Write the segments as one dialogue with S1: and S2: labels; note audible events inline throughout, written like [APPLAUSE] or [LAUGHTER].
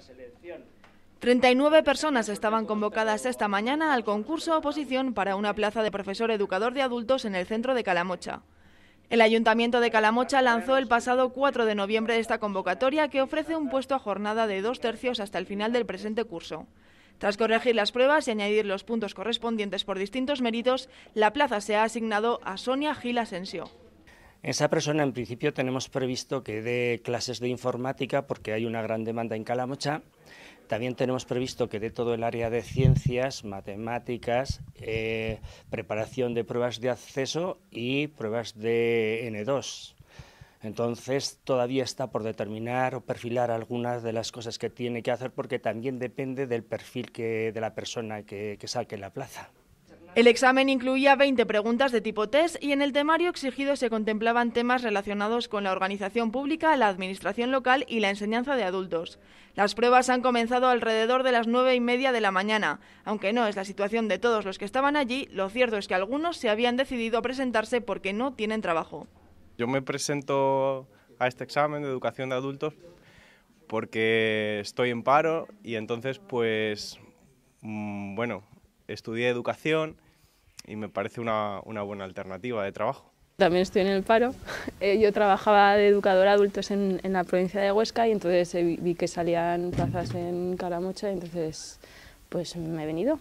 S1: selección.
S2: 39 personas estaban convocadas esta mañana al concurso oposición para una plaza de profesor educador de adultos en el centro de Calamocha. El Ayuntamiento de Calamocha lanzó el pasado 4 de noviembre esta convocatoria que ofrece un puesto a jornada de dos tercios hasta el final del presente curso. Tras corregir las pruebas y añadir los puntos correspondientes por distintos méritos, la plaza se ha asignado a Sonia Gil Asensio.
S1: Esa persona, en principio, tenemos previsto que dé clases de informática porque hay una gran demanda en Calamocha. También tenemos previsto que dé todo el área de ciencias, matemáticas, eh, preparación de pruebas de acceso y pruebas de N2. Entonces, todavía está por determinar o perfilar algunas de las cosas que tiene que hacer porque también depende del perfil de la persona que, que saque la plaza.
S2: El examen incluía 20 preguntas de tipo test y en el temario exigido se contemplaban temas relacionados con la organización pública, la administración local y la enseñanza de adultos. Las pruebas han comenzado alrededor de las nueve y media de la mañana. Aunque no es la situación de todos los que estaban allí, lo cierto es que algunos se habían decidido a presentarse porque no tienen trabajo.
S3: Yo me presento a este examen de educación de adultos porque estoy en paro y entonces pues mm, bueno, estudié educación y me parece una, una buena alternativa de trabajo.
S2: También estoy en el paro. [LAUGHS] Eh, yo trabajaba de educadora adultos en, en, la provincia de Huesca y entonces eh, vi que salían plazas en Calamocha y entonces pues me he venido.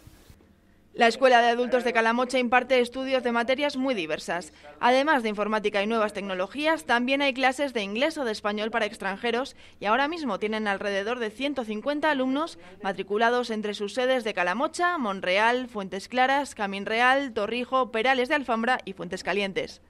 S2: La Escuela de Adultos de Calamocha imparte estudios de materias muy diversas. Además de informática y nuevas tecnologías, también hay clases de inglés o de español para extranjeros y ahora mismo tienen alrededor de 150 alumnos matriculados entre sus sedes de Calamocha, Monreal, Fuentes Claras, Camín Real, Torrijo, Perales de Alfambra y Fuentes Calientes.